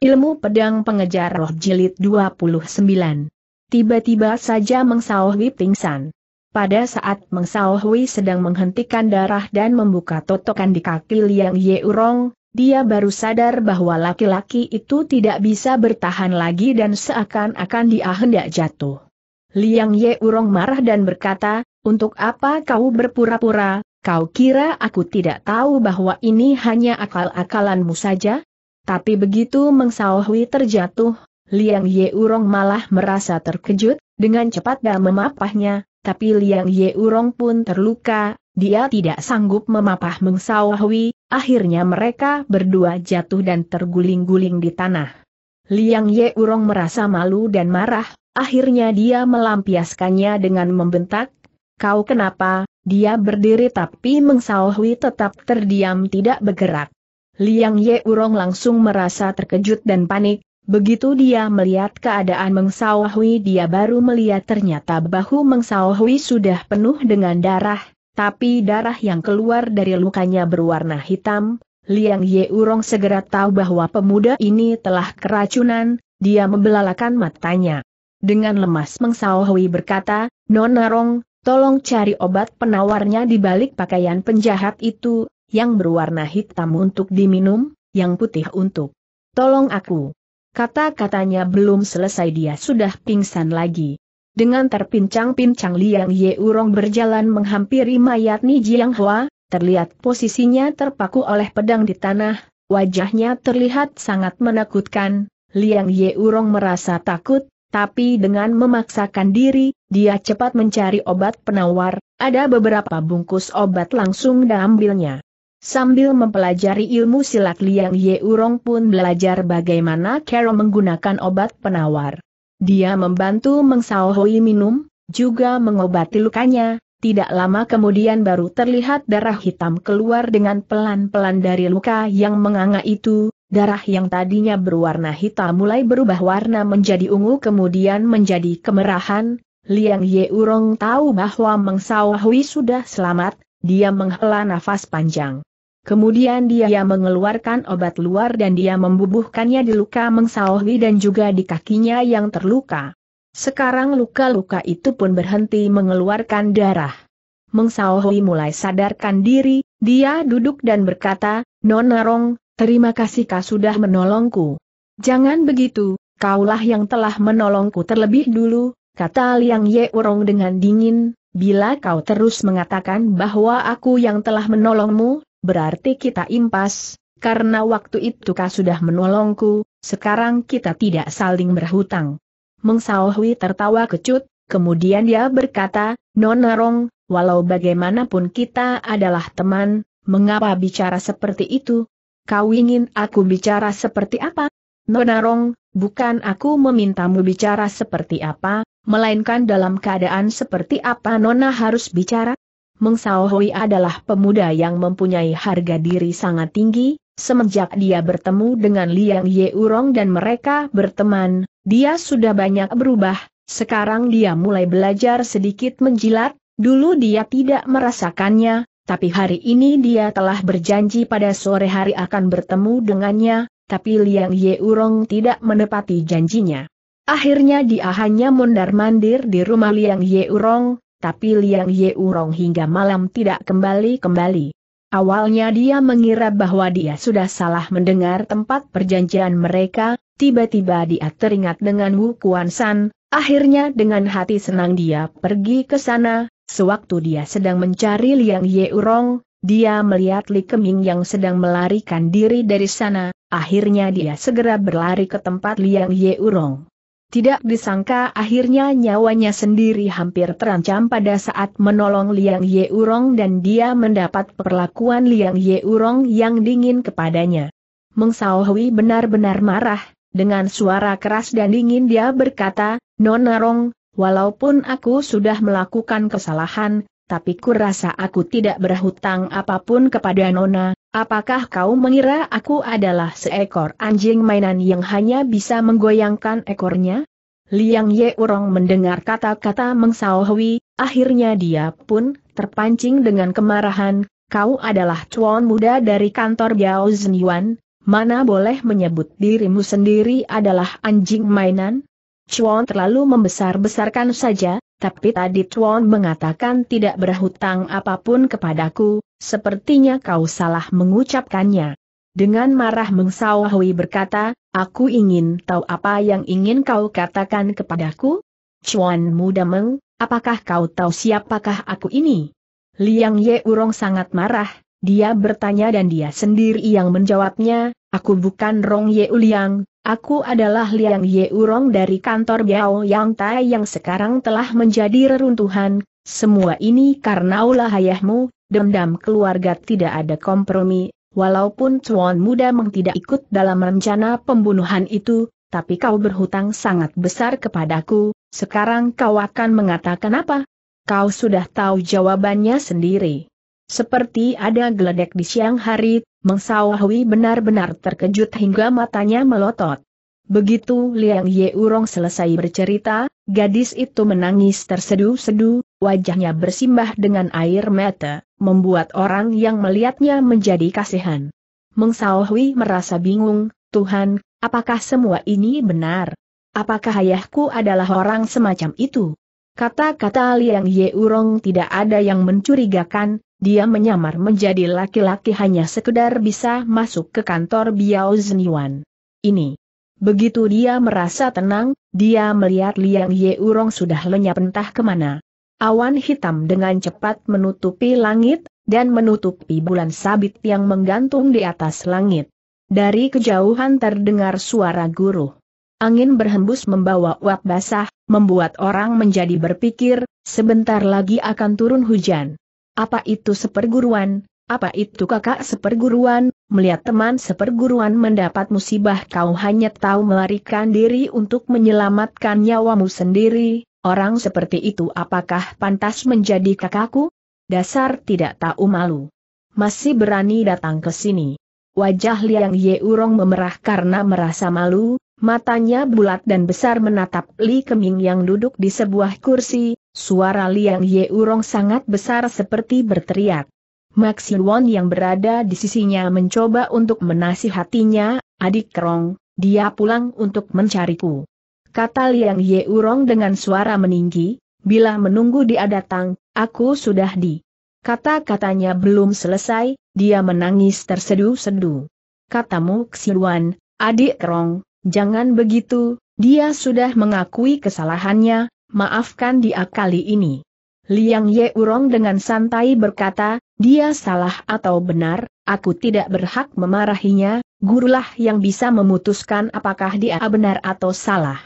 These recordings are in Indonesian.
Ilmu Pedang Pengejar Roh Jilid 29. Tiba-tiba saja Mengsaohui pingsan. Pada saat Mengsaohui sedang menghentikan darah dan membuka totokan di kaki Liang Ye Urong, dia baru sadar bahwa laki-laki itu tidak bisa bertahan lagi dan seakan-akan dia hendak jatuh. Liang Ye Urong marah dan berkata, untuk apa kau berpura-pura, kau kira aku tidak tahu bahwa ini hanya akal-akalanmu saja? Tapi begitu Meng Mengsaohui terjatuh, Liang Ye Yeurong malah merasa terkejut, dengan cepat dia memapahnya, tapi Liang Ye Yeurong pun terluka, dia tidak sanggup memapah Meng Mengsaohui, akhirnya mereka berdua jatuh dan terguling-guling di tanah. Liang Ye Yeurong merasa malu dan marah, akhirnya dia melampiaskannya dengan membentak, Kau kenapa? Dia berdiri tapi Meng Mengsaohui tetap terdiam tidak bergerak. Liang Ye Urong langsung merasa terkejut dan panik, begitu dia melihat keadaan Meng dia baru melihat ternyata bahu Meng sudah penuh dengan darah, tapi darah yang keluar dari lukanya berwarna hitam, Liang Ye Urong segera tahu bahwa pemuda ini telah keracunan, dia membelalakan matanya. Dengan lemas Meng berkata, Nona Rong, tolong cari obat penawarnya di balik pakaian penjahat itu, yang berwarna hitam untuk diminum, yang putih untuk. Tolong aku. Kata-katanya belum selesai dia sudah pingsan lagi. Dengan terpincang-pincang Liang Ye Urong berjalan menghampiri mayat Ni Jiang Hua, terlihat posisinya terpaku oleh pedang di tanah, wajahnya terlihat sangat menakutkan, Liang Ye Urong merasa takut, tapi dengan memaksakan diri, dia cepat mencari obat penawar, ada beberapa bungkus obat langsung diambilnya. Sambil mempelajari ilmu silat Liang Ye Urong pun belajar bagaimana Carol menggunakan obat penawar. Dia membantu Meng Sao Hui minum, juga mengobati lukanya, tidak lama kemudian baru terlihat darah hitam keluar dengan pelan-pelan dari luka yang menganga itu, darah yang tadinya berwarna hitam mulai berubah warna menjadi ungu kemudian menjadi kemerahan, Liang Ye Urong tahu bahwa Meng Sao Hui sudah selamat, dia menghela nafas panjang. Kemudian dia mengeluarkan obat luar dan dia membubuhkannya di luka Mengsaohi dan juga di kakinya yang terluka. Sekarang luka-luka itu pun berhenti mengeluarkan darah. Mengsaohwi mulai sadarkan diri, dia duduk dan berkata, Nona Rong, terima kasih kau sudah menolongku. Jangan begitu, kaulah yang telah menolongku terlebih dulu, kata Liang Ye Urong dengan dingin, bila kau terus mengatakan bahwa aku yang telah menolongmu, berarti kita impas, karena waktu itu kau sudah menolongku, sekarang kita tidak saling berhutang. Mengsao tertawa kecut, kemudian dia berkata, Nona Rong, walau bagaimanapun kita adalah teman, mengapa bicara seperti itu? Kau ingin aku bicara seperti apa? Nona Rong, bukan aku memintamu bicara seperti apa, melainkan dalam keadaan seperti apa Nona harus bicara? Meng Hui adalah pemuda yang mempunyai harga diri sangat tinggi, semenjak dia bertemu dengan Liang Ye Yeurong dan mereka berteman, dia sudah banyak berubah, sekarang dia mulai belajar sedikit menjilat, dulu dia tidak merasakannya, tapi hari ini dia telah berjanji pada sore hari akan bertemu dengannya, tapi Liang Ye Yeurong tidak menepati janjinya. Akhirnya dia hanya mondar-mandir di rumah Liang Ye Yeurong, tapi Liang Ye Yeurong hingga malam tidak kembali-kembali. Awalnya dia mengira bahwa dia sudah salah mendengar tempat perjanjian mereka, tiba-tiba dia teringat dengan Wu Kuan San, akhirnya dengan hati senang dia pergi ke sana, sewaktu dia sedang mencari Liang Ye Yeurong, dia melihat Li Keming yang sedang melarikan diri dari sana, akhirnya dia segera berlari ke tempat Liang Ye Yeurong. Tidak disangka akhirnya nyawanya sendiri hampir terancam pada saat menolong Liang Yeurong dan dia mendapat perlakuan Liang Yeurong yang dingin kepadanya. Meng Hui benar-benar marah, dengan suara keras dan dingin dia berkata, Nona Rong, walaupun aku sudah melakukan kesalahan, tapi kurasa aku tidak berhutang apapun kepada Nona, Apakah kau mengira aku adalah seekor anjing mainan yang hanya bisa menggoyangkan ekornya? Liang Ye Urong mendengar kata-kata Meng Sao akhirnya dia pun terpancing dengan kemarahan, kau adalah cuan muda dari kantor Biao Zhenyuan, mana boleh menyebut dirimu sendiri adalah anjing mainan? Cuan terlalu membesar-besarkan saja, tapi tadi Tuan mengatakan tidak berhutang apapun kepadaku, sepertinya kau salah mengucapkannya. Dengan marah Mengsawahui berkata, aku ingin tahu apa yang ingin kau katakan kepadaku? Chuan muda Meng, apakah kau tahu siapakah aku ini? Liang Ye Urong sangat marah, dia bertanya dan dia sendiri yang menjawabnya, aku bukan Rong Ye Uliang, aku adalah Liang Ye Urong dari kantor Biao Yang Tai yang sekarang telah menjadi reruntuhan, semua ini karena ulah ayahmu, dendam keluarga tidak ada kompromi, walaupun Tuan muda Meng tidak ikut dalam rencana pembunuhan itu, tapi kau berhutang sangat besar kepadaku, sekarang kau akan mengatakan apa? Kau sudah tahu jawabannya sendiri. Seperti ada geledek di siang hari, Mengsawahui benar-benar terkejut hingga matanya melotot. Begitu Liang Ye Urong selesai bercerita, gadis itu menangis tersedu-sedu, wajahnya bersimbah dengan air mata, membuat orang yang melihatnya menjadi kasihan. Meng Mengsawahui merasa bingung, Tuhan, apakah semua ini benar? Apakah ayahku adalah orang semacam itu? Kata-kata Liang Ye Urong tidak ada yang mencurigakan, dia menyamar menjadi laki-laki hanya sekedar bisa masuk ke kantor Biao Zhenyuan. Ini. Begitu dia merasa tenang, dia melihat Liang Ye Urong sudah lenyap entah kemana. Awan hitam dengan cepat menutupi langit, dan menutupi bulan sabit yang menggantung di atas langit. Dari kejauhan terdengar suara guru. Angin berhembus membawa uap basah, membuat orang menjadi berpikir, sebentar lagi akan turun hujan. Apa itu seperguruan? Apa itu kakak seperguruan? Melihat teman seperguruan mendapat musibah kau hanya tahu melarikan diri untuk menyelamatkan nyawamu sendiri. Orang seperti itu apakah pantas menjadi kakakku? Dasar tidak tahu malu. Masih berani datang ke sini. Wajah Liang Ye Yeurong memerah karena merasa malu, matanya bulat dan besar menatap Li Keming yang duduk di sebuah kursi, Suara Liang Ye Yeurong sangat besar seperti berteriak. Maxi Won yang berada di sisinya mencoba untuk menasihatinya, adik kerong, dia pulang untuk mencariku. Kata Liang Ye Yeurong dengan suara meninggi, bila menunggu dia datang, aku sudah di. Kata-katanya belum selesai, dia menangis terseduh-seduh. Katamu Xiluan, adik kerong, jangan begitu, dia sudah mengakui kesalahannya, maafkan dia kali ini. Liang Ye Urong dengan santai berkata, dia salah atau benar, aku tidak berhak memarahinya, gurulah yang bisa memutuskan apakah dia benar atau salah.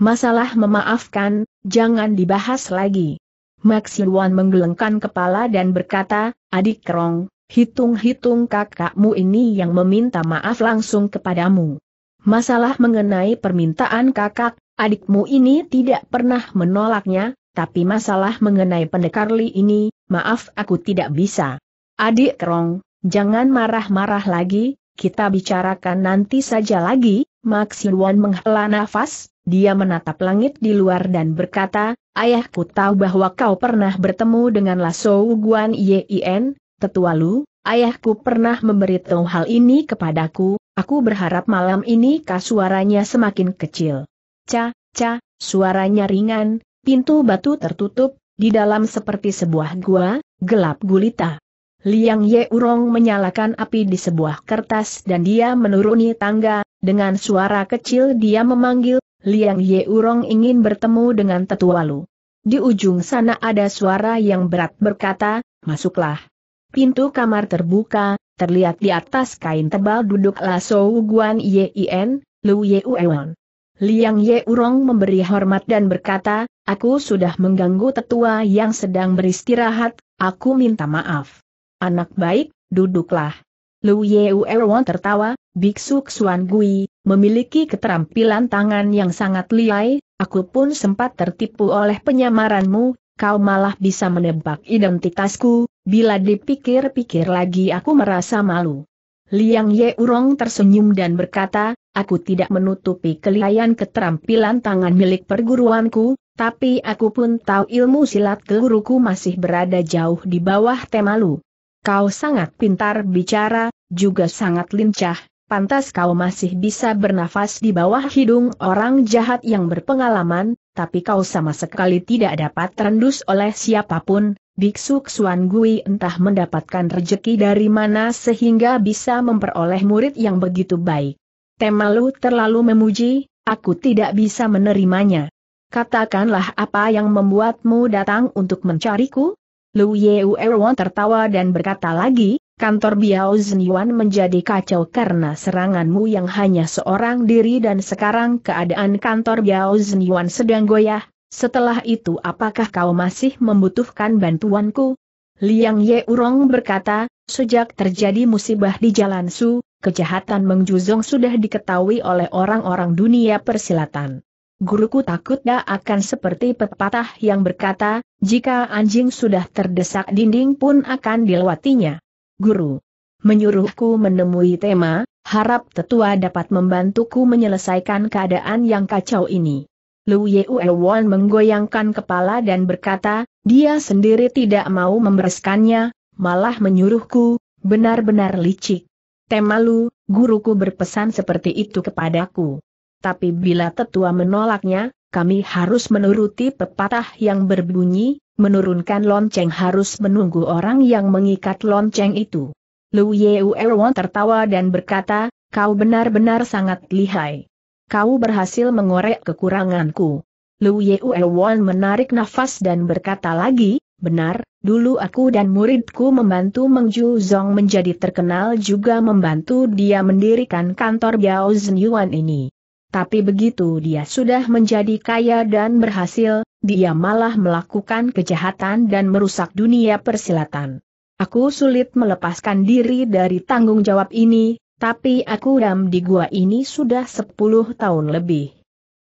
Masalah memaafkan, jangan dibahas lagi. Max menggelengkan kepala dan berkata, adik Kerong, hitung-hitung kakakmu ini yang meminta maaf langsung kepadamu. Masalah mengenai permintaan kakak, Adikmu ini tidak pernah menolaknya, tapi masalah mengenai pendekar Li ini, maaf aku tidak bisa. Adik Rong, jangan marah-marah lagi, kita bicarakan nanti saja lagi, Maxiluan menghela nafas, dia menatap langit di luar dan berkata, Ayahku tahu bahwa kau pernah bertemu dengan Lasso Guan Yin, tetua Lu, ayahku pernah memberitahu hal ini kepadaku, aku berharap malam ini kasuaranya semakin kecil ca, ca, suaranya ringan, pintu batu tertutup, di dalam seperti sebuah gua, gelap gulita. Liang Ye Urong menyalakan api di sebuah kertas dan dia menuruni tangga, dengan suara kecil dia memanggil, Liang Ye Urong ingin bertemu dengan Tetualu. Di ujung sana ada suara yang berat berkata, masuklah. Pintu kamar terbuka, terlihat di atas kain tebal duduklah Sou Guan Yin, Lu Ye Uewan. Liang Ye Urong memberi hormat dan berkata, aku sudah mengganggu tetua yang sedang beristirahat, aku minta maaf. Anak baik, duduklah. Lu Ye Uerwon tertawa, Biksu Xuan Gui, memiliki keterampilan tangan yang sangat liai, aku pun sempat tertipu oleh penyamaranmu, kau malah bisa menebak identitasku, bila dipikir-pikir lagi aku merasa malu. Liang Ye Urong tersenyum dan berkata, Aku tidak menutupi kelihayan keterampilan tangan milik perguruanku, tapi aku pun tahu ilmu silat keguruku masih berada jauh di bawah temalu. Kau sangat pintar bicara, juga sangat lincah, pantas kau masih bisa bernafas di bawah hidung orang jahat yang berpengalaman, tapi kau sama sekali tidak dapat terendus oleh siapapun, Biksu Xuan Gui entah mendapatkan rejeki dari mana sehingga bisa memperoleh murid yang begitu baik. Tema lu terlalu memuji, aku tidak bisa menerimanya. Katakanlah apa yang membuatmu datang untuk mencariku? Lu Erwan tertawa dan berkata lagi, kantor Biao Zenyuan menjadi kacau karena seranganmu yang hanya seorang diri dan sekarang keadaan kantor Biao Zenyuan sedang goyah, setelah itu apakah kau masih membutuhkan bantuanku? Liang Ye Urong berkata, sejak terjadi musibah di Jalan Su, kejahatan Mengjuzong sudah diketahui oleh orang-orang dunia persilatan. Guruku takut dah akan seperti pepatah yang berkata, jika anjing sudah terdesak dinding pun akan dilewatinya. Guru menyuruhku menemui tema, harap tetua dapat membantuku menyelesaikan keadaan yang kacau ini. Lu Yeuewon menggoyangkan kepala dan berkata, dia sendiri tidak mau membereskannya, malah menyuruhku, benar-benar licik. Temalu, guruku berpesan seperti itu kepadaku. Tapi bila tetua menolaknya, kami harus menuruti pepatah yang berbunyi, menurunkan lonceng harus menunggu orang yang mengikat lonceng itu. Lu Yeu Erwon tertawa dan berkata, kau benar-benar sangat lihai. Kau berhasil mengorek kekuranganku. Lu Yeu Erwon menarik nafas dan berkata lagi, Benar, dulu aku dan muridku membantu Meng Ju Zong menjadi terkenal juga membantu dia mendirikan kantor Biao Zenyuan ini. Tapi begitu dia sudah menjadi kaya dan berhasil, dia malah melakukan kejahatan dan merusak dunia persilatan. Aku sulit melepaskan diri dari tanggung jawab ini, tapi aku dam di gua ini sudah 10 tahun lebih.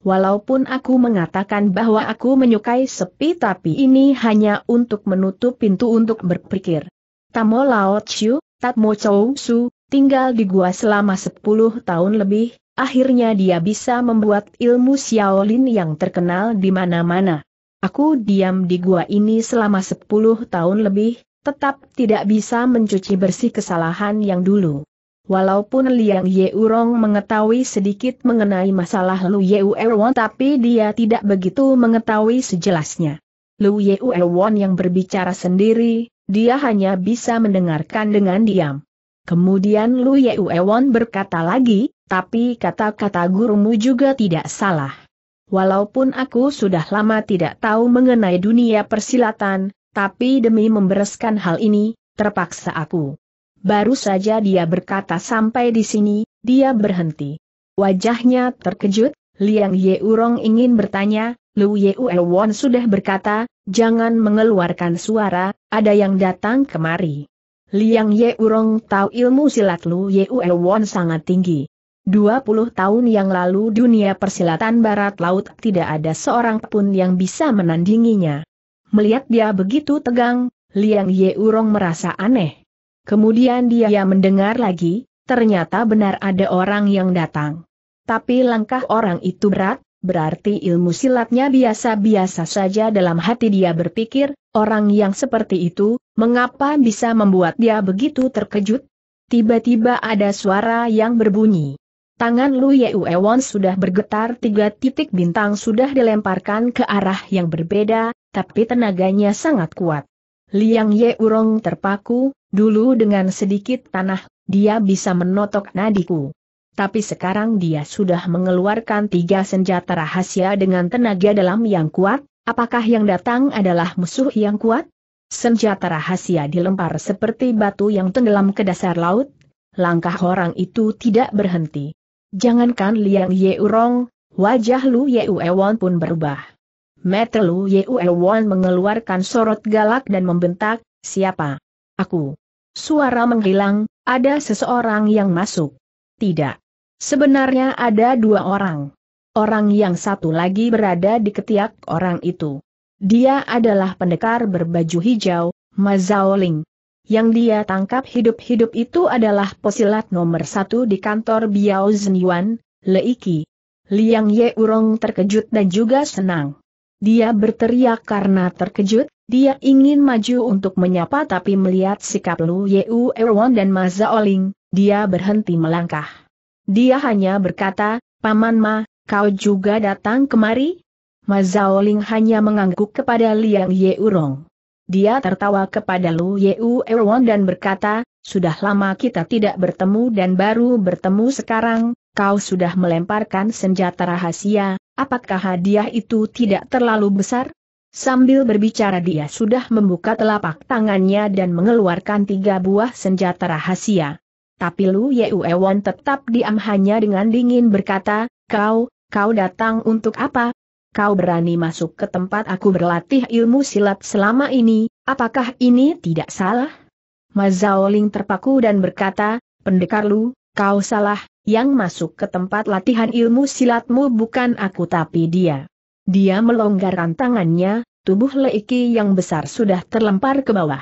Walaupun aku mengatakan bahwa aku menyukai sepi tapi ini hanya untuk menutup pintu untuk berpikir. Tamo Lao Chiu, Tatmo Chou Su, tinggal di gua selama 10 tahun lebih, akhirnya dia bisa membuat ilmu Shaolin yang terkenal di mana-mana. Aku diam di gua ini selama 10 tahun lebih, tetap tidak bisa mencuci bersih kesalahan yang dulu. Walaupun Liang Urong mengetahui sedikit mengenai masalah Lu Yeurwon tapi dia tidak begitu mengetahui sejelasnya. Lu Yeurwon yang berbicara sendiri, dia hanya bisa mendengarkan dengan diam. Kemudian Lu Yeurwon berkata lagi, tapi kata-kata gurumu juga tidak salah. Walaupun aku sudah lama tidak tahu mengenai dunia persilatan, tapi demi membereskan hal ini, terpaksa aku Baru saja dia berkata sampai di sini, dia berhenti. Wajahnya terkejut, Liang Ye Urong ingin bertanya, Lu Won sudah berkata, jangan mengeluarkan suara, ada yang datang kemari. Liang Ye Urong tahu ilmu silat Lu Won sangat tinggi. 20 tahun yang lalu dunia persilatan barat laut tidak ada seorang pun yang bisa menandinginya. Melihat dia begitu tegang, Liang Ye Urong merasa aneh. Kemudian dia mendengar lagi, ternyata benar ada orang yang datang. Tapi langkah orang itu berat, berarti ilmu silatnya biasa-biasa saja dalam hati dia berpikir, orang yang seperti itu, mengapa bisa membuat dia begitu terkejut? Tiba-tiba ada suara yang berbunyi. Tangan Lu Yeuewon sudah bergetar tiga titik bintang sudah dilemparkan ke arah yang berbeda, tapi tenaganya sangat kuat. Liang Yeurong terpaku, Dulu dengan sedikit tanah, dia bisa menotok nadiku. Tapi sekarang dia sudah mengeluarkan tiga senjata rahasia dengan tenaga dalam yang kuat, apakah yang datang adalah musuh yang kuat? Senjata rahasia dilempar seperti batu yang tenggelam ke dasar laut, langkah orang itu tidak berhenti. Jangankan Liang Yeurong, wajah Lu Yeuewon pun berubah. Metelu Lu Yeuewon mengeluarkan sorot galak dan membentak, siapa? Aku. Suara menghilang, ada seseorang yang masuk. Tidak. Sebenarnya ada dua orang. Orang yang satu lagi berada di ketiak orang itu. Dia adalah pendekar berbaju hijau, Mazaoling. Yang dia tangkap hidup-hidup itu adalah Posilat nomor satu di kantor Biao Zhenyuan, Leiki. Liang Ye Urong terkejut dan juga senang. Dia berteriak karena terkejut, dia ingin maju untuk menyapa tapi melihat sikap Lu Yeu Erwan dan Maza Oling, dia berhenti melangkah. Dia hanya berkata, Paman Ma, kau juga datang kemari? Maza Oling hanya mengangguk kepada Liang Yeu Rong. Dia tertawa kepada Lu Yeu Erwan dan berkata, sudah lama kita tidak bertemu dan baru bertemu sekarang, kau sudah melemparkan senjata rahasia, apakah hadiah itu tidak terlalu besar? Sambil berbicara dia sudah membuka telapak tangannya dan mengeluarkan tiga buah senjata rahasia. Tapi Lu Yeuewon tetap diam hanya dengan dingin berkata, Kau, kau datang untuk apa? Kau berani masuk ke tempat aku berlatih ilmu silat selama ini, apakah ini tidak salah? Mazaoling terpaku dan berkata, Pendekar Lu, kau salah, yang masuk ke tempat latihan ilmu silatmu bukan aku tapi dia. Dia melonggarkan tangannya, tubuh Leiki yang besar sudah terlempar ke bawah.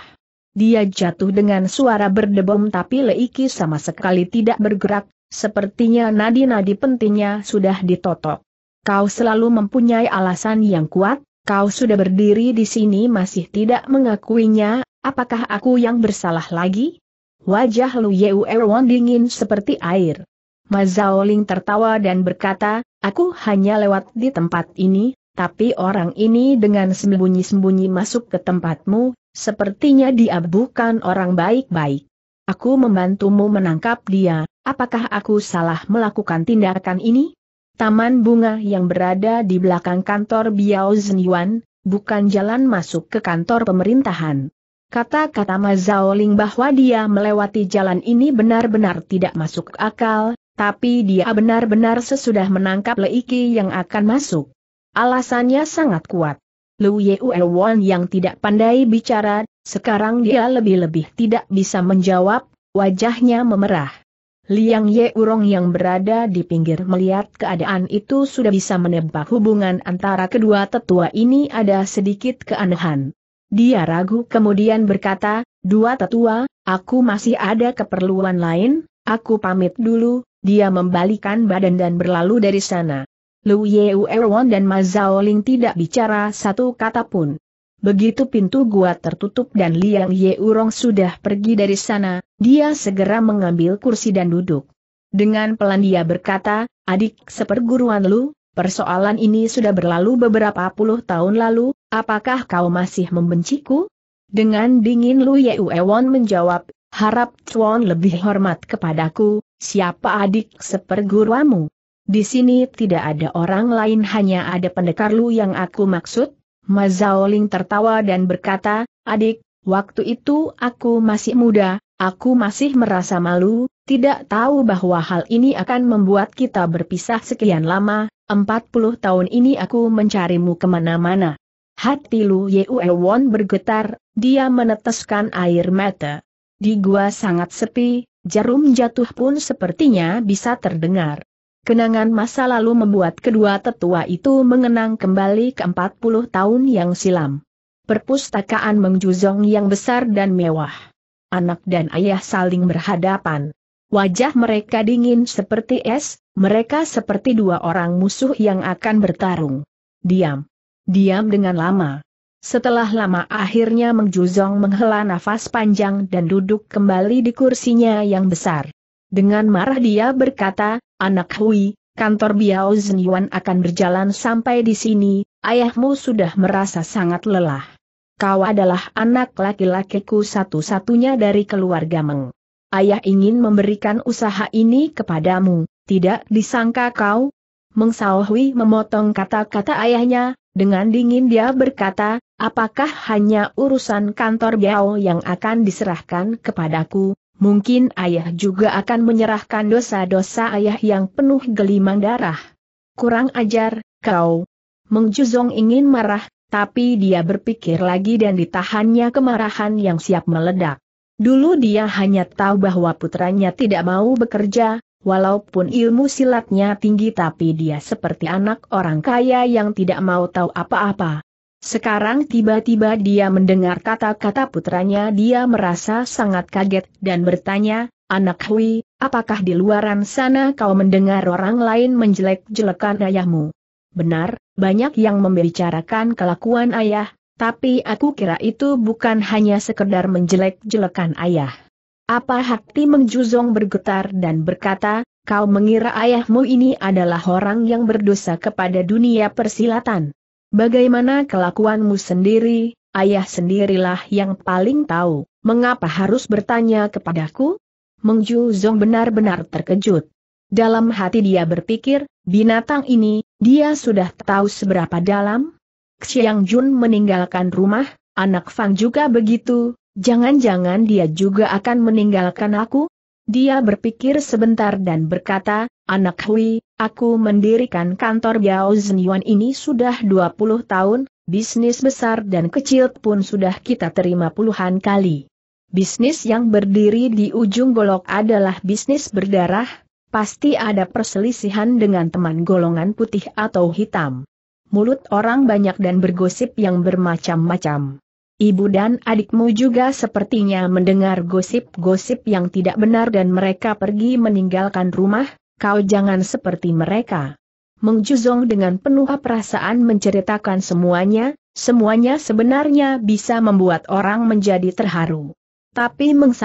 Dia jatuh dengan suara berdebom tapi Leiki sama sekali tidak bergerak, sepertinya nadi-nadi pentingnya sudah ditotok. Kau selalu mempunyai alasan yang kuat, kau sudah berdiri di sini masih tidak mengakuinya, apakah aku yang bersalah lagi? Wajah Lu Yeu Erwan dingin seperti air. Mazaoling tertawa dan berkata, Aku hanya lewat di tempat ini, tapi orang ini dengan sembunyi-sembunyi masuk ke tempatmu, sepertinya dia bukan orang baik-baik. Aku membantumu menangkap dia, apakah aku salah melakukan tindakan ini? Taman bunga yang berada di belakang kantor Biao Zhenyuan bukan jalan masuk ke kantor pemerintahan. Kata-kata Mazao Ling bahwa dia melewati jalan ini benar-benar tidak masuk akal, tapi dia benar-benar sesudah menangkap Leiki yang akan masuk. Alasannya sangat kuat. Lu Yeuewon yang tidak pandai bicara, sekarang dia lebih-lebih tidak bisa menjawab, wajahnya memerah. Liang Yeurong yang berada di pinggir melihat keadaan itu sudah bisa menebak hubungan antara kedua tetua ini ada sedikit keanehan. Dia ragu kemudian berkata, dua tetua, aku masih ada keperluan lain, aku pamit dulu, dia membalikan badan dan berlalu dari sana. Lu Yeu Erwan dan Ma Ling tidak bicara satu kata pun. Begitu pintu gua tertutup dan Liang Yeurong sudah pergi dari sana, dia segera mengambil kursi dan duduk. Dengan pelan dia berkata, adik seperguruan lu, persoalan ini sudah berlalu beberapa puluh tahun lalu, apakah kau masih membenciku? Dengan dingin Lu Yeuewon menjawab, harap Chuan lebih hormat kepadaku, Siapa adik seperguruamu? Di sini tidak ada orang lain hanya ada pendekar Lu yang aku maksud. Mazaoling tertawa dan berkata, adik, waktu itu aku masih muda, aku masih merasa malu, tidak tahu bahwa hal ini akan membuat kita berpisah sekian lama, 40 tahun ini aku mencarimu kemana-mana. Hati Lu Won bergetar, dia meneteskan air mata. Di gua sangat sepi, Jarum jatuh pun sepertinya bisa terdengar. Kenangan masa lalu membuat kedua tetua itu mengenang kembali ke 40 tahun yang silam. Perpustakaan mengjuzong yang besar dan mewah. Anak dan ayah saling berhadapan. Wajah mereka dingin seperti es, mereka seperti dua orang musuh yang akan bertarung. Diam. Diam dengan lama. Setelah lama akhirnya Meng menghela nafas panjang dan duduk kembali di kursinya yang besar. Dengan marah dia berkata, Anak Hui, kantor Biao Zenyuan akan berjalan sampai di sini, ayahmu sudah merasa sangat lelah. Kau adalah anak laki-lakiku satu-satunya dari keluarga Meng. Ayah ingin memberikan usaha ini kepadamu, tidak disangka kau. Meng Sao memotong kata-kata ayahnya, dengan dingin dia berkata, apakah hanya urusan kantor Biao yang akan diserahkan kepadaku, mungkin ayah juga akan menyerahkan dosa-dosa ayah yang penuh gelimang darah. Kurang ajar, kau. Meng ingin marah, tapi dia berpikir lagi dan ditahannya kemarahan yang siap meledak. Dulu dia hanya tahu bahwa putranya tidak mau bekerja, Walaupun ilmu silatnya tinggi tapi dia seperti anak orang kaya yang tidak mau tahu apa-apa. Sekarang tiba-tiba dia mendengar kata-kata putranya dia merasa sangat kaget dan bertanya, Anak Hui, apakah di luaran sana kau mendengar orang lain menjelek-jelekan ayahmu? Benar, banyak yang membicarakan kelakuan ayah, tapi aku kira itu bukan hanya sekedar menjelek-jelekan ayah. Apa hati Mengjuzong bergetar dan berkata, kau mengira ayahmu ini adalah orang yang berdosa kepada dunia persilatan. Bagaimana kelakuanmu sendiri, ayah sendirilah yang paling tahu, mengapa harus bertanya kepadaku? Mengju Mengjuzong benar-benar terkejut. Dalam hati dia berpikir, binatang ini, dia sudah tahu seberapa dalam? Xiang Jun meninggalkan rumah, anak Fang juga begitu, Jangan-jangan dia juga akan meninggalkan aku? Dia berpikir sebentar dan berkata, Anak Hui, aku mendirikan kantor Biao Zenyuan ini sudah 20 tahun, bisnis besar dan kecil pun sudah kita terima puluhan kali. Bisnis yang berdiri di ujung golok adalah bisnis berdarah, pasti ada perselisihan dengan teman golongan putih atau hitam. Mulut orang banyak dan bergosip yang bermacam-macam. Ibu dan adikmu juga sepertinya mendengar gosip-gosip yang tidak benar dan mereka pergi meninggalkan rumah, kau jangan seperti mereka. Mengjuzong dengan penuh perasaan menceritakan semuanya, semuanya sebenarnya bisa membuat orang menjadi terharu. Tapi Meng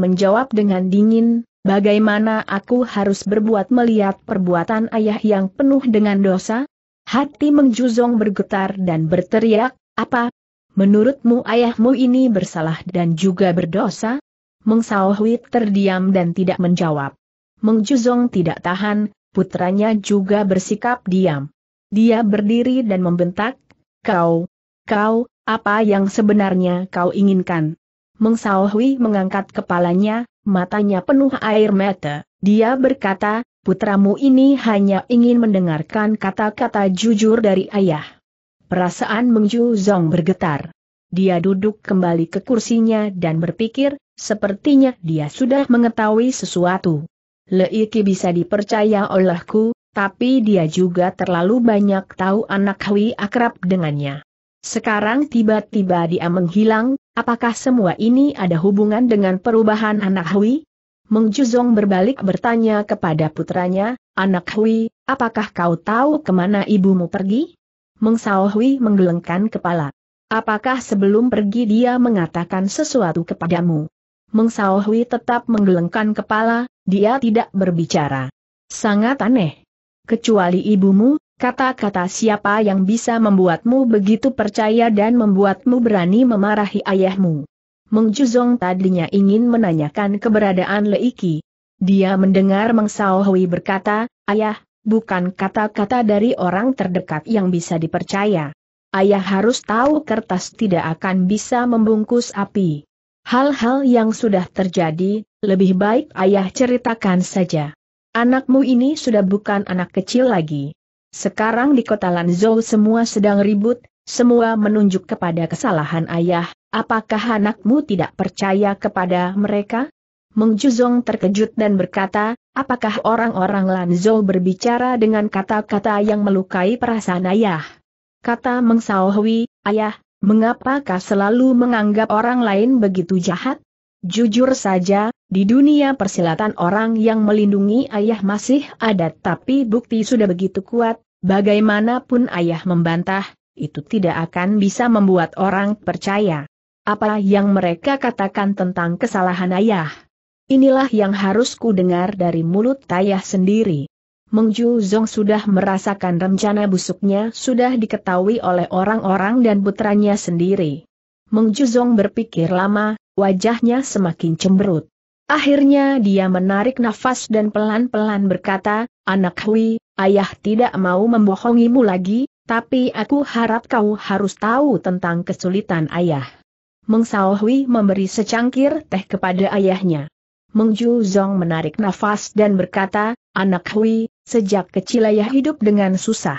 menjawab dengan dingin, Bagaimana aku harus berbuat melihat perbuatan ayah yang penuh dengan dosa? Hati Mengjuzong bergetar dan berteriak, apa, Menurutmu ayahmu ini bersalah dan juga berdosa? Meng Saohuit terdiam dan tidak menjawab. Meng Juzong tidak tahan, putranya juga bersikap diam. Dia berdiri dan membentak, kau, kau, apa yang sebenarnya kau inginkan? Meng Saohui mengangkat kepalanya, matanya penuh air mata. Dia berkata, putramu ini hanya ingin mendengarkan kata-kata jujur dari ayah. Perasaan Mengju Zong bergetar. Dia duduk kembali ke kursinya dan berpikir, sepertinya dia sudah mengetahui sesuatu. Leiki bisa dipercaya olehku, tapi dia juga terlalu banyak tahu anak Hui akrab dengannya. Sekarang tiba-tiba dia menghilang, apakah semua ini ada hubungan dengan perubahan anak Hui? Meng Zong berbalik bertanya kepada putranya, Anak Hui, apakah kau tahu kemana ibumu pergi? Mengsaohui menggelengkan kepala. Apakah sebelum pergi dia mengatakan sesuatu kepadamu? Mengsaohui tetap menggelengkan kepala, dia tidak berbicara. Sangat aneh. Kecuali ibumu, kata-kata siapa yang bisa membuatmu begitu percaya dan membuatmu berani memarahi ayahmu. Mengjuzong tadinya ingin menanyakan keberadaan Leiki. Dia mendengar Meng Saohui berkata, Ayah, bukan kata-kata dari orang terdekat yang bisa dipercaya. Ayah harus tahu kertas tidak akan bisa membungkus api. Hal-hal yang sudah terjadi, lebih baik ayah ceritakan saja. Anakmu ini sudah bukan anak kecil lagi. Sekarang di kota Lanzhou semua sedang ribut, semua menunjuk kepada kesalahan ayah, apakah anakmu tidak percaya kepada mereka? Meng Juzong terkejut dan berkata, apakah orang-orang Lanzhou berbicara dengan kata-kata yang melukai perasaan ayah? Kata Meng Saohui, ayah, mengapakah selalu menganggap orang lain begitu jahat? Jujur saja, di dunia persilatan orang yang melindungi ayah masih ada tapi bukti sudah begitu kuat, bagaimanapun ayah membantah, itu tidak akan bisa membuat orang percaya. Apa yang mereka katakan tentang kesalahan ayah? Inilah yang harus ku dengar dari mulut Tayah sendiri. Mengju Zong sudah merasakan rencana busuknya sudah diketahui oleh orang-orang dan putranya sendiri. Mengju Zong berpikir lama, wajahnya semakin cemberut. Akhirnya dia menarik nafas dan pelan-pelan berkata, Anak Hui, ayah tidak mau membohongimu lagi, tapi aku harap kau harus tahu tentang kesulitan ayah. Meng Hui memberi secangkir teh kepada ayahnya. Meng Ju Zong menarik nafas dan berkata, Anak Hui, sejak kecil ayah hidup dengan susah.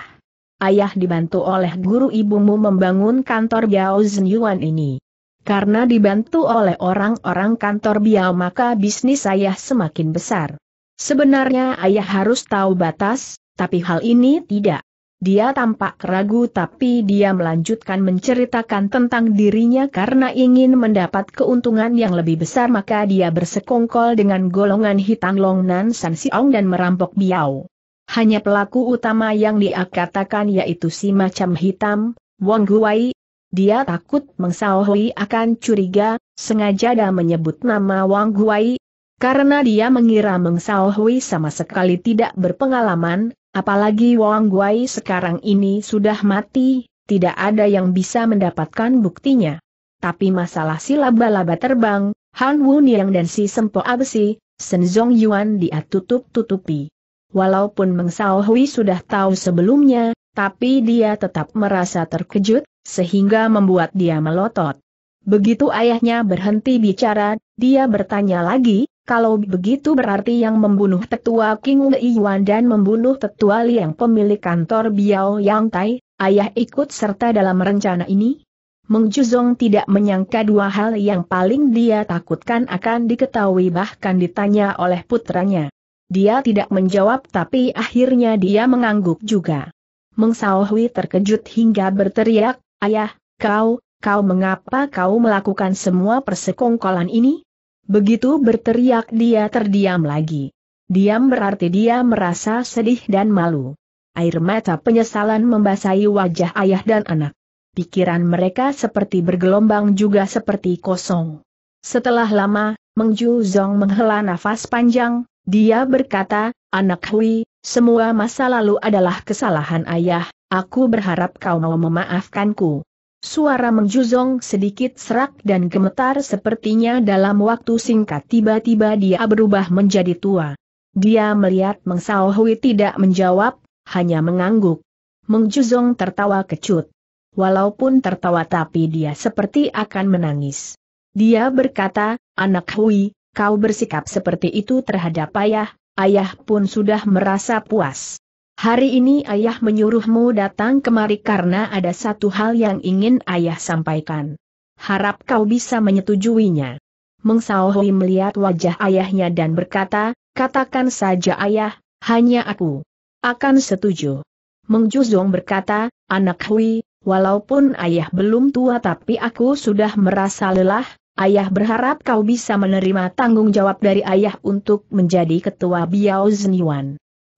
Ayah dibantu oleh guru ibumu membangun kantor Biao Yuan ini. Karena dibantu oleh orang-orang kantor Biao maka bisnis ayah semakin besar. Sebenarnya ayah harus tahu batas, tapi hal ini tidak. Dia tampak ragu tapi dia melanjutkan menceritakan tentang dirinya karena ingin mendapat keuntungan yang lebih besar maka dia bersekongkol dengan golongan hitam Longnan San Siong dan merampok Biao. Hanya pelaku utama yang dia katakan yaitu si macam hitam, Wang Guai. Dia takut Mengsaohui akan curiga, sengaja dan menyebut nama Wang Guai. Karena dia mengira Meng Hui sama sekali tidak berpengalaman, Apalagi Wang Guai sekarang ini sudah mati, tidak ada yang bisa mendapatkan buktinya. Tapi masalah si laba-laba terbang, Han Wuniang dan si Sempo Abesi, Senzong Yuan dia tutup-tutupi. Walaupun Meng Sao Hui sudah tahu sebelumnya, tapi dia tetap merasa terkejut, sehingga membuat dia melotot. Begitu ayahnya berhenti bicara, dia bertanya lagi, kalau begitu berarti yang membunuh tetua King Yuan dan membunuh tetua Liang pemilik kantor Biao Yang Tai, ayah ikut serta dalam rencana ini? Meng Juzong tidak menyangka dua hal yang paling dia takutkan akan diketahui bahkan ditanya oleh putranya. Dia tidak menjawab tapi akhirnya dia mengangguk juga. Meng Saohui terkejut hingga berteriak, Ayah, kau, kau mengapa kau melakukan semua persekongkolan ini? Begitu berteriak dia terdiam lagi. Diam berarti dia merasa sedih dan malu. Air mata penyesalan membasahi wajah ayah dan anak. Pikiran mereka seperti bergelombang juga seperti kosong. Setelah lama, Meng Ju Zong menghela nafas panjang, dia berkata, Anak Hui, semua masa lalu adalah kesalahan ayah, aku berharap kau mau memaafkanku. Suara mengjuzong sedikit serak dan gemetar sepertinya dalam waktu singkat tiba-tiba dia berubah menjadi tua. Dia melihat Meng Hui tidak menjawab, hanya mengangguk. Mengjuzong tertawa kecut. Walaupun tertawa tapi dia seperti akan menangis. Dia berkata, anak Hui, kau bersikap seperti itu terhadap ayah, ayah pun sudah merasa puas. Hari ini ayah menyuruhmu datang kemari karena ada satu hal yang ingin ayah sampaikan. Harap kau bisa menyetujuinya. Mengsaohui melihat wajah ayahnya dan berkata, katakan saja ayah, hanya aku. Akan setuju. Mengjuzong berkata, anak Hui, walaupun ayah belum tua tapi aku sudah merasa lelah, ayah berharap kau bisa menerima tanggung jawab dari ayah untuk menjadi ketua Biao Zhenyuan.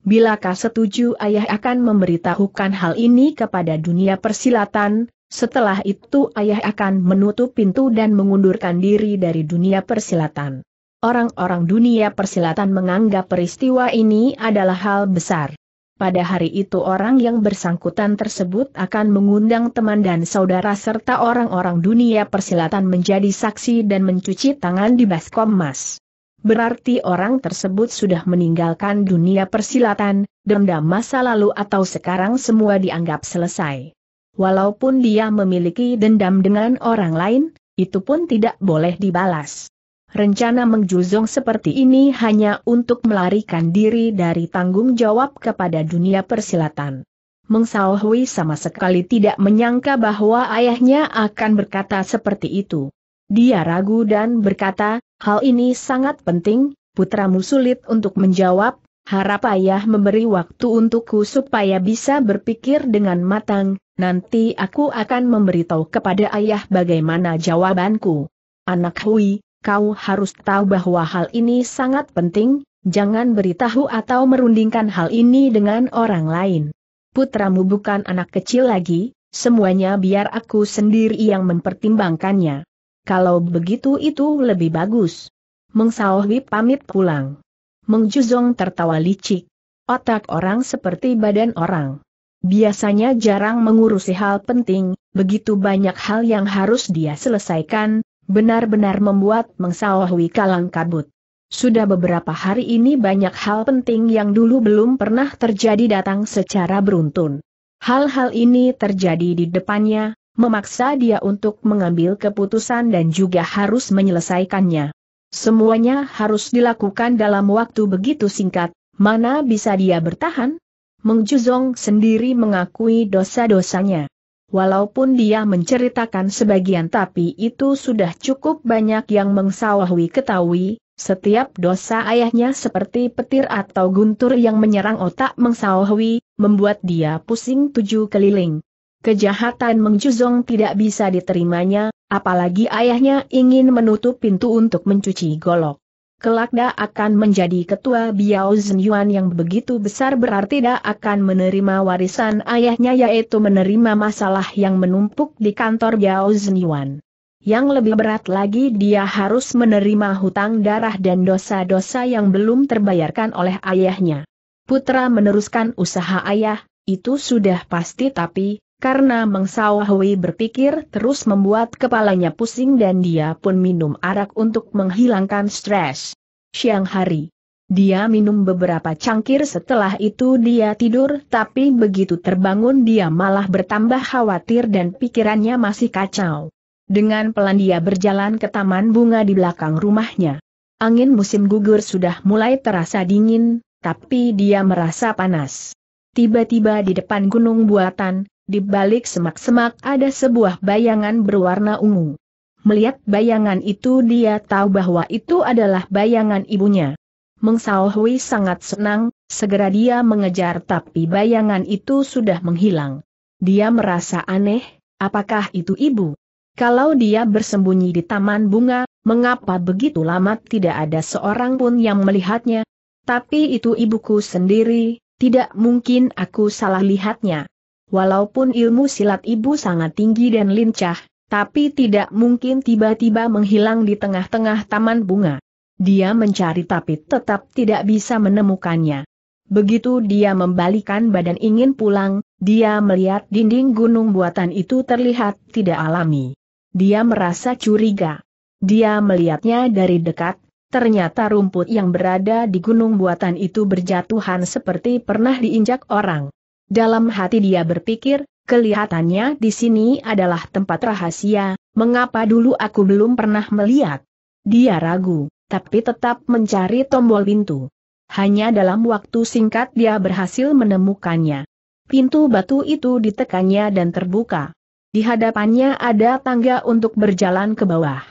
Bilakah setuju ayah akan memberitahukan hal ini kepada dunia persilatan, setelah itu ayah akan menutup pintu dan mengundurkan diri dari dunia persilatan. Orang-orang dunia persilatan menganggap peristiwa ini adalah hal besar. Pada hari itu orang yang bersangkutan tersebut akan mengundang teman dan saudara serta orang-orang dunia persilatan menjadi saksi dan mencuci tangan di baskom emas berarti orang tersebut sudah meninggalkan dunia persilatan, dendam masa lalu atau sekarang semua dianggap selesai. Walaupun dia memiliki dendam dengan orang lain, itu pun tidak boleh dibalas. Rencana mengjuzong seperti ini hanya untuk melarikan diri dari tanggung jawab kepada dunia persilatan. Mengsaohui sama sekali tidak menyangka bahwa ayahnya akan berkata seperti itu. Dia ragu dan berkata, hal ini sangat penting, putramu sulit untuk menjawab, harap ayah memberi waktu untukku supaya bisa berpikir dengan matang, nanti aku akan memberitahu kepada ayah bagaimana jawabanku. Anak Hui, kau harus tahu bahwa hal ini sangat penting, jangan beritahu atau merundingkan hal ini dengan orang lain. Putramu bukan anak kecil lagi, semuanya biar aku sendiri yang mempertimbangkannya. Kalau begitu itu lebih bagus. Meng Saohui pamit pulang. Meng Juzong tertawa licik. Otak orang seperti badan orang. Biasanya jarang mengurusi hal penting, begitu banyak hal yang harus dia selesaikan, benar-benar membuat Meng Saohui kalang kabut. Sudah beberapa hari ini banyak hal penting yang dulu belum pernah terjadi datang secara beruntun. Hal-hal ini terjadi di depannya, memaksa dia untuk mengambil keputusan dan juga harus menyelesaikannya. Semuanya harus dilakukan dalam waktu begitu singkat, mana bisa dia bertahan? Mengjuzong sendiri mengakui dosa-dosanya. Walaupun dia menceritakan sebagian tapi itu sudah cukup banyak yang mengsawahwi ketahui, setiap dosa ayahnya seperti petir atau guntur yang menyerang otak mengsawahwi, membuat dia pusing tujuh keliling. Kejahatan Mengjuzong tidak bisa diterimanya, apalagi ayahnya ingin menutup pintu untuk mencuci golok. Kelak Da akan menjadi ketua Biao Zhenyuan yang begitu besar berarti Da akan menerima warisan ayahnya yaitu menerima masalah yang menumpuk di kantor Biao Zhenyuan. Yang lebih berat lagi dia harus menerima hutang darah dan dosa-dosa yang belum terbayarkan oleh ayahnya. Putra meneruskan usaha ayah, itu sudah pasti tapi, karena Mengsawahui berpikir terus membuat kepalanya pusing dan dia pun minum arak untuk menghilangkan stres. Siang hari. Dia minum beberapa cangkir setelah itu dia tidur tapi begitu terbangun dia malah bertambah khawatir dan pikirannya masih kacau. Dengan pelan dia berjalan ke taman bunga di belakang rumahnya. Angin musim gugur sudah mulai terasa dingin, tapi dia merasa panas. Tiba-tiba di depan gunung buatan, di balik semak-semak ada sebuah bayangan berwarna ungu. Melihat bayangan itu dia tahu bahwa itu adalah bayangan ibunya. Mengsao Hui sangat senang, segera dia mengejar tapi bayangan itu sudah menghilang. Dia merasa aneh, apakah itu ibu? Kalau dia bersembunyi di taman bunga, mengapa begitu lama tidak ada seorang pun yang melihatnya? Tapi itu ibuku sendiri, tidak mungkin aku salah lihatnya. Walaupun ilmu silat ibu sangat tinggi dan lincah, tapi tidak mungkin tiba-tiba menghilang di tengah-tengah taman bunga. Dia mencari tapi tetap tidak bisa menemukannya. Begitu dia membalikan badan ingin pulang, dia melihat dinding gunung buatan itu terlihat tidak alami. Dia merasa curiga. Dia melihatnya dari dekat, ternyata rumput yang berada di gunung buatan itu berjatuhan seperti pernah diinjak orang. Dalam hati dia berpikir, kelihatannya di sini adalah tempat rahasia, mengapa dulu aku belum pernah melihat? Dia ragu, tapi tetap mencari tombol pintu. Hanya dalam waktu singkat dia berhasil menemukannya. Pintu batu itu ditekannya dan terbuka. Di hadapannya ada tangga untuk berjalan ke bawah.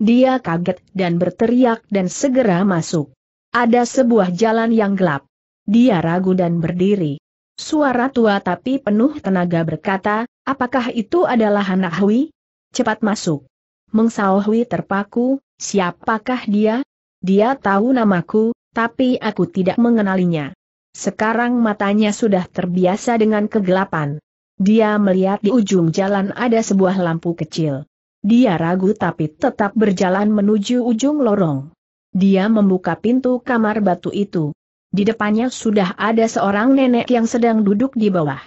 Dia kaget dan berteriak dan segera masuk. Ada sebuah jalan yang gelap. Dia ragu dan berdiri. Suara tua tapi penuh tenaga berkata, apakah itu adalah anak Hui? Cepat masuk. Mengsao Hui terpaku, siapakah dia? Dia tahu namaku, tapi aku tidak mengenalinya. Sekarang matanya sudah terbiasa dengan kegelapan. Dia melihat di ujung jalan ada sebuah lampu kecil. Dia ragu tapi tetap berjalan menuju ujung lorong. Dia membuka pintu kamar batu itu. Di depannya sudah ada seorang nenek yang sedang duduk di bawah.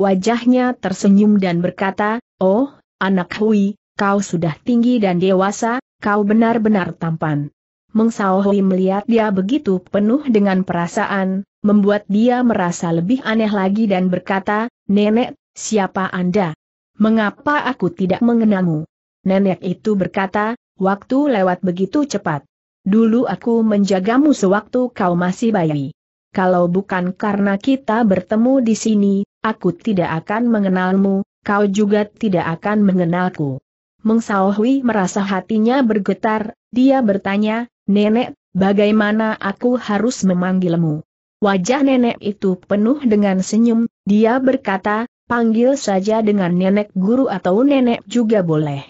Wajahnya tersenyum dan berkata, Oh, anak Hui, kau sudah tinggi dan dewasa, kau benar-benar tampan. Mengsao Hui melihat dia begitu penuh dengan perasaan, membuat dia merasa lebih aneh lagi dan berkata, Nenek, siapa Anda? Mengapa aku tidak mengenalmu? Nenek itu berkata, waktu lewat begitu cepat. Dulu aku menjagamu sewaktu kau masih bayi. Kalau bukan karena kita bertemu di sini, aku tidak akan mengenalmu, kau juga tidak akan mengenalku. Mengsaohui merasa hatinya bergetar, dia bertanya, Nenek, bagaimana aku harus memanggilmu? Wajah nenek itu penuh dengan senyum, dia berkata, panggil saja dengan nenek guru atau nenek juga boleh.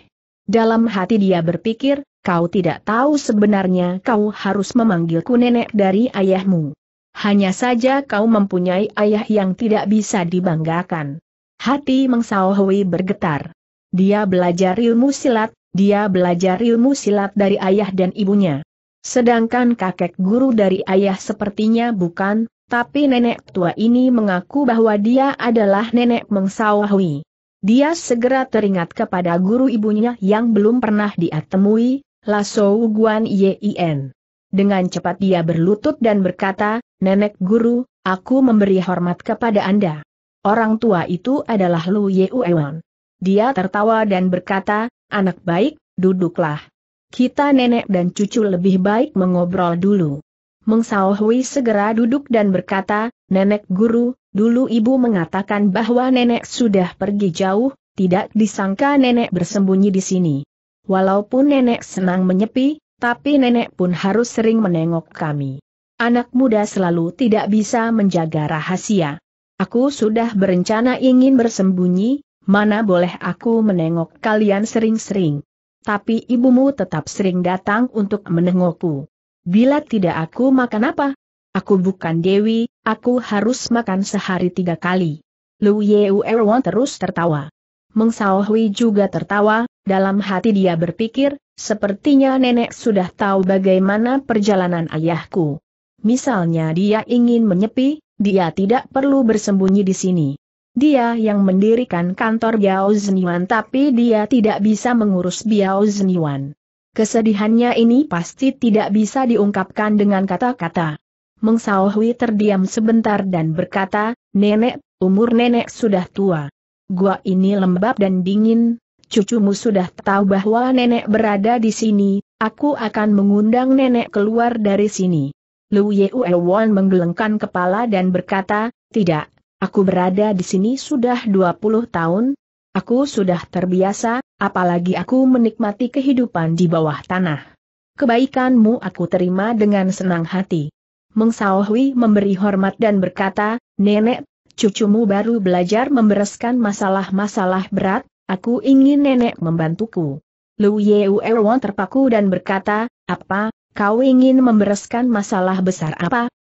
Dalam hati dia berpikir, kau tidak tahu sebenarnya kau harus memanggilku nenek dari ayahmu. Hanya saja kau mempunyai ayah yang tidak bisa dibanggakan. Hati Mengsaohui bergetar. Dia belajar ilmu silat, dia belajar ilmu silat dari ayah dan ibunya. Sedangkan kakek guru dari ayah sepertinya bukan, tapi nenek tua ini mengaku bahwa dia adalah nenek Mengsaohui. Dia segera teringat kepada guru ibunya yang belum pernah dia temui, Laso Guan Yin. Dengan cepat dia berlutut dan berkata, Nenek Guru, aku memberi hormat kepada Anda. Orang tua itu adalah Lu Yeweon. Dia tertawa dan berkata, anak baik, duduklah. Kita nenek dan cucu lebih baik mengobrol dulu. Meng Hui segera duduk dan berkata, Nenek Guru, dulu ibu mengatakan bahwa nenek sudah pergi jauh, tidak disangka nenek bersembunyi di sini. Walaupun nenek senang menyepi, tapi nenek pun harus sering menengok kami. Anak muda selalu tidak bisa menjaga rahasia. Aku sudah berencana ingin bersembunyi, mana boleh aku menengok kalian sering-sering. Tapi ibumu tetap sering datang untuk menengokku. Bila tidak aku makan apa? Aku bukan Dewi, aku harus makan sehari tiga kali. Lu Yeu Erwan terus tertawa. Meng Sao Hui juga tertawa, dalam hati dia berpikir, sepertinya nenek sudah tahu bagaimana perjalanan ayahku. Misalnya dia ingin menyepi, dia tidak perlu bersembunyi di sini. Dia yang mendirikan kantor Biao Zeniwan tapi dia tidak bisa mengurus Biao Zeniwan. Kesedihannya ini pasti tidak bisa diungkapkan dengan kata-kata. Meng Hui terdiam sebentar dan berkata, Nenek, umur nenek sudah tua. Gua ini lembab dan dingin, cucumu sudah tahu bahwa nenek berada di sini, aku akan mengundang nenek keluar dari sini. Lu Won menggelengkan kepala dan berkata, tidak, aku berada di sini sudah 20 tahun, aku sudah terbiasa, apalagi aku menikmati kehidupan di bawah tanah. Kebaikanmu aku terima dengan senang hati. Mengsaohui memberi hormat dan berkata, Nenek, cucumu baru belajar membereskan masalah-masalah berat, Aku ingin nenek membantuku. Lu Yeu Erwan terpaku dan berkata, apa, kau ingin membereskan masalah besar apa?